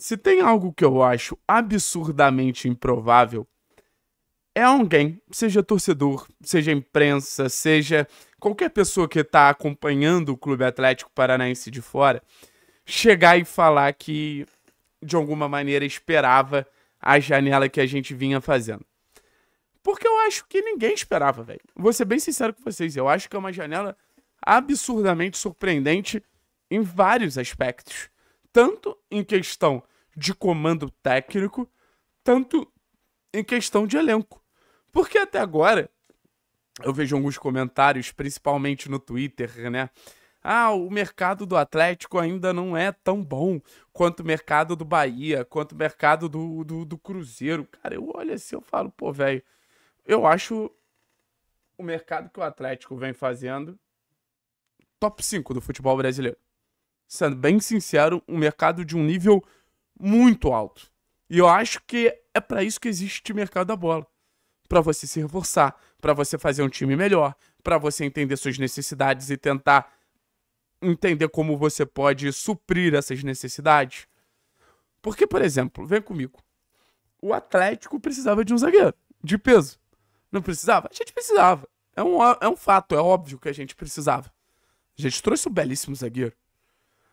Se tem algo que eu acho absurdamente improvável, é alguém, seja torcedor, seja imprensa, seja qualquer pessoa que está acompanhando o Clube Atlético Paranaense de fora, chegar e falar que de alguma maneira esperava a janela que a gente vinha fazendo. Porque eu acho que ninguém esperava, velho. Vou ser bem sincero com vocês, eu acho que é uma janela absurdamente surpreendente em vários aspectos tanto em questão de comando técnico, tanto em questão de elenco. Porque até agora, eu vejo alguns comentários, principalmente no Twitter, né? Ah, o mercado do Atlético ainda não é tão bom quanto o mercado do Bahia, quanto o mercado do, do, do Cruzeiro. Cara, eu olho assim, eu falo, pô, velho, eu acho o mercado que o Atlético vem fazendo top 5 do futebol brasileiro sendo bem sincero, um mercado de um nível muito alto. E eu acho que é para isso que existe o mercado da bola. Para você se reforçar, para você fazer um time melhor, para você entender suas necessidades e tentar entender como você pode suprir essas necessidades. Porque, por exemplo, vem comigo. O Atlético precisava de um zagueiro de peso. Não precisava? A gente precisava. É um, é um fato, é óbvio que a gente precisava. A gente trouxe um belíssimo zagueiro.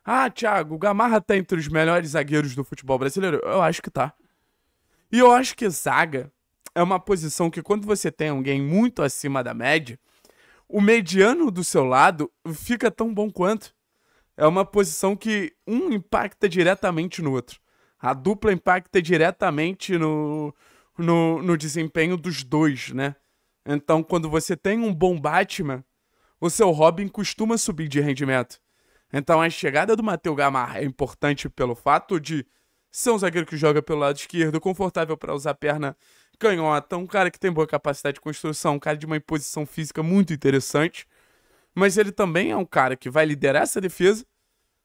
Ah, Thiago, o Gamarra tá entre os melhores zagueiros do futebol brasileiro? Eu acho que tá. E eu acho que zaga é uma posição que quando você tem alguém muito acima da média, o mediano do seu lado fica tão bom quanto. É uma posição que um impacta diretamente no outro. A dupla impacta diretamente no, no, no desempenho dos dois, né? Então, quando você tem um bom Batman, o seu Robin costuma subir de rendimento. Então a chegada do Matheus Gamarra é importante pelo fato de ser um zagueiro que joga pelo lado esquerdo, confortável para usar a perna canhota, um cara que tem boa capacidade de construção, um cara de uma imposição física muito interessante. Mas ele também é um cara que vai liderar essa defesa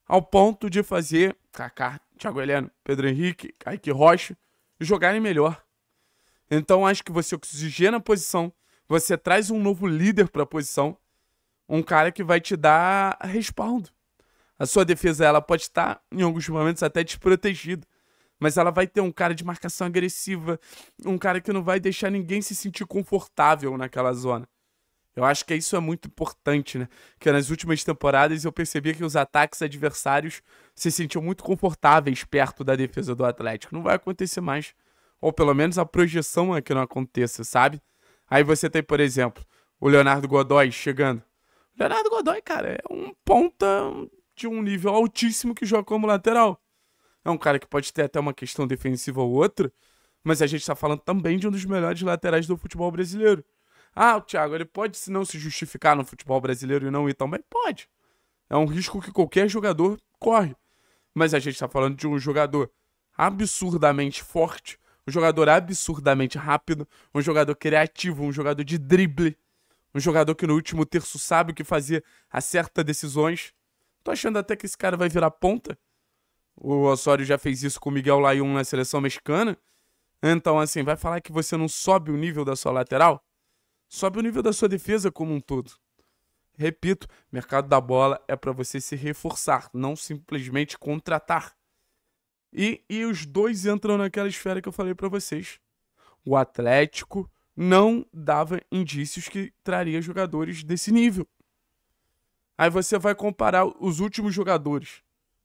ao ponto de fazer Kaká, Thiago Heleno, Pedro Henrique, Kaique Rocha jogarem melhor. Então acho que você oxigena a posição, você traz um novo líder para a posição, um cara que vai te dar respaldo. A sua defesa, ela pode estar, em alguns momentos, até desprotegida. Mas ela vai ter um cara de marcação agressiva, um cara que não vai deixar ninguém se sentir confortável naquela zona. Eu acho que isso é muito importante, né? Que nas últimas temporadas eu percebi que os ataques adversários se sentiam muito confortáveis perto da defesa do Atlético. Não vai acontecer mais. Ou pelo menos a projeção é que não aconteça, sabe? Aí você tem, por exemplo, o Leonardo Godoy chegando. Leonardo Godoy, cara, é um ponta de um nível altíssimo que joga como lateral. É um cara que pode ter até uma questão defensiva ou outra, mas a gente está falando também de um dos melhores laterais do futebol brasileiro. Ah, o Thiago, ele pode se não se justificar no futebol brasileiro e não ir também? Pode. É um risco que qualquer jogador corre. Mas a gente está falando de um jogador absurdamente forte, um jogador absurdamente rápido, um jogador criativo, um jogador de drible, um jogador que no último terço sabe o que fazer, acerta decisões. Tô achando até que esse cara vai virar ponta. O Osório já fez isso com o Miguel Layun na seleção mexicana. Então, assim, vai falar que você não sobe o nível da sua lateral? Sobe o nível da sua defesa como um todo. Repito, mercado da bola é para você se reforçar, não simplesmente contratar. E, e os dois entram naquela esfera que eu falei para vocês. O Atlético não dava indícios que traria jogadores desse nível. Aí você vai comparar os últimos jogadores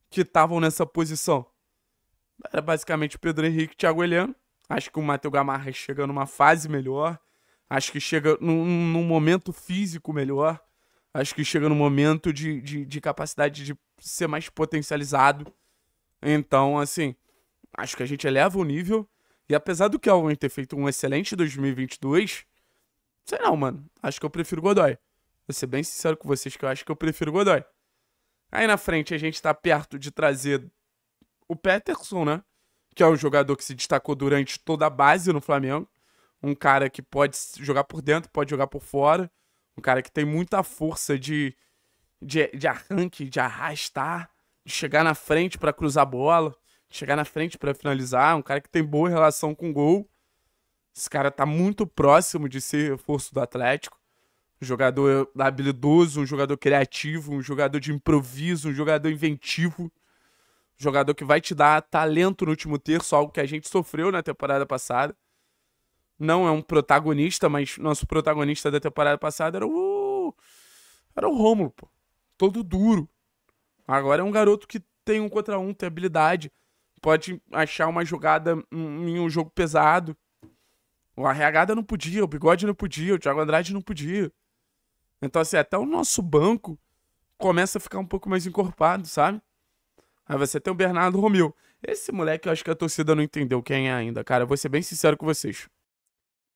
que estavam nessa posição. Era basicamente Pedro Henrique, Thiago Heleno. Acho que o Matheus Gamarra chega numa fase melhor. Acho que chega num, num, momento físico melhor. Acho que chega num momento de, de, de capacidade de ser mais potencializado. Então, assim, acho que a gente eleva o nível. E apesar do Kelvin ter feito um excelente 2022, sei não, mano. Acho que eu prefiro Godoy. Vou ser bem sincero com vocês que eu acho que eu prefiro o Godoy. Aí na frente a gente tá perto de trazer o Peterson, né? Que é o jogador que se destacou durante toda a base no Flamengo. Um cara que pode jogar por dentro, pode jogar por fora. Um cara que tem muita força de, de, de arranque, de arrastar, de chegar na frente para cruzar a bola, de chegar na frente para finalizar. Um cara que tem boa relação com o gol. Esse cara tá muito próximo de ser reforço do Atlético. Um jogador habilidoso, um jogador criativo, um jogador de improviso, um jogador inventivo. Um jogador que vai te dar talento no último terço, algo que a gente sofreu na temporada passada. Não é um protagonista, mas nosso protagonista da temporada passada era o. Era o Rômulo, pô. Todo duro. Agora é um garoto que tem um contra um, tem habilidade. Pode achar uma jogada em um jogo pesado. O Arreagada não podia, o Bigode não podia, o Thiago Andrade não podia. Então, assim, até o nosso banco começa a ficar um pouco mais encorpado, sabe? Aí você tem o Bernardo Romil. Esse moleque, eu acho que a torcida não entendeu quem é ainda, cara. Eu vou ser bem sincero com vocês.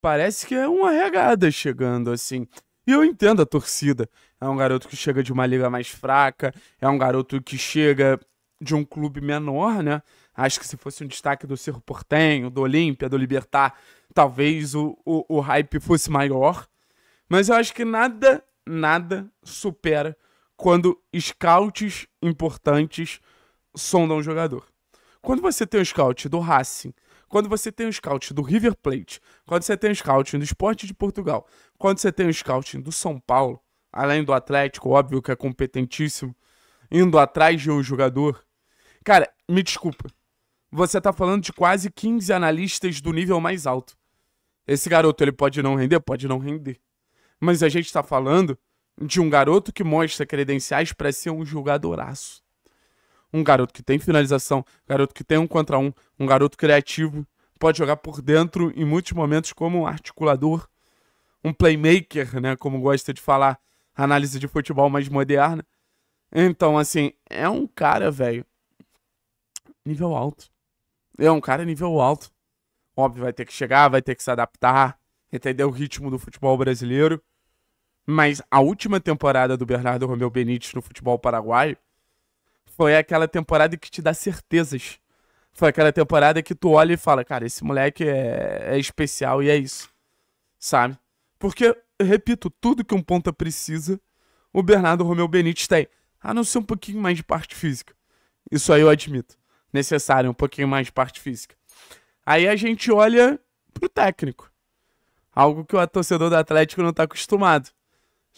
Parece que é uma regada chegando, assim. E eu entendo a torcida. É um garoto que chega de uma liga mais fraca, é um garoto que chega de um clube menor, né? Acho que se fosse um destaque do Cerro Portenho, do Olímpia, do Libertar, talvez o, o, o hype fosse maior. Mas eu acho que nada nada supera quando scouts importantes sondam o jogador. Quando você tem um scout do Racing, quando você tem um scout do River Plate, quando você tem um scout do Esporte de Portugal, quando você tem um scout do São Paulo, além do Atlético, óbvio que é competentíssimo, indo atrás de um jogador. Cara, me desculpa. Você tá falando de quase 15 analistas do nível mais alto. Esse garoto, ele pode não render? Pode não render. Mas a gente está falando de um garoto que mostra credenciais para ser um jogadoraço. Um garoto que tem finalização, um garoto que tem um contra um, um garoto criativo, pode jogar por dentro em muitos momentos como um articulador, um playmaker, né, como gosta de falar, análise de futebol mais moderna. Então, assim, é um cara, velho, nível alto. É um cara nível alto. Óbvio, vai ter que chegar, vai ter que se adaptar, entender o ritmo do futebol brasileiro. Mas a última temporada do Bernardo Romeu Benítez no futebol paraguaio foi aquela temporada que te dá certezas. Foi aquela temporada que tu olha e fala, cara, esse moleque é, é especial e é isso. Sabe? Porque, repito, tudo que um ponta precisa, o Bernardo Romeu Benítez tem. A não ser um pouquinho mais de parte física. Isso aí eu admito. Necessário, um pouquinho mais de parte física. Aí a gente olha pro técnico. Algo que o torcedor do Atlético não tá acostumado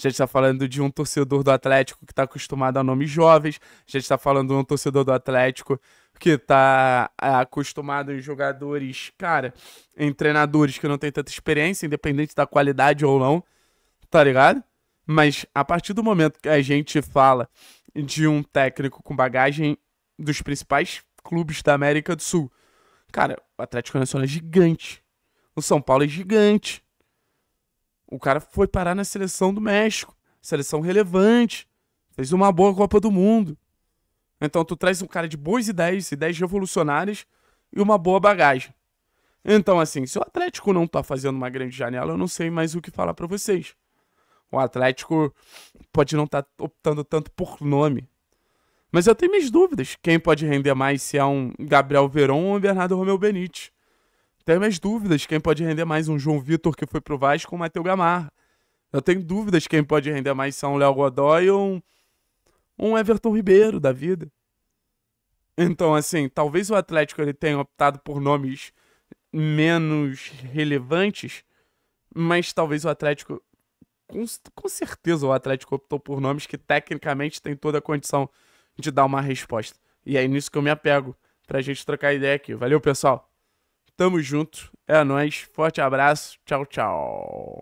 a gente está falando de um torcedor do Atlético que está acostumado a nomes jovens, a gente está falando de um torcedor do Atlético que está é, acostumado em jogadores, cara, em treinadores que não tem tanta experiência, independente da qualidade ou não, tá ligado? Mas a partir do momento que a gente fala de um técnico com bagagem dos principais clubes da América do Sul, cara, o Atlético Nacional é gigante. O São Paulo é gigante. O cara foi parar na seleção do México, seleção relevante, fez uma boa Copa do Mundo. Então tu traz um cara de boas ideias, ideias revolucionárias e uma boa bagagem. Então assim, se o Atlético não tá fazendo uma grande janela, eu não sei mais o que falar para vocês. O Atlético pode não estar tá optando tanto por nome. Mas eu tenho minhas dúvidas. Quem pode render mais se é um Gabriel Veron ou um Bernardo Romeu Benítez? Tenho minhas dúvidas quem pode render mais um João Vitor que foi pro Vasco ou um Matheus Gamarra. Eu tenho dúvidas quem pode render mais são é um Léo Godoy ou um, um Everton Ribeiro da vida. Então, assim, talvez o Atlético ele tenha optado por nomes menos relevantes, mas talvez o Atlético com, com, certeza o Atlético optou por nomes que tecnicamente tem toda a condição de dar uma resposta. E é nisso que eu me apego pra gente trocar ideia aqui. Valeu, pessoal! Tamo junto. É nóis. Forte abraço. Tchau, tchau.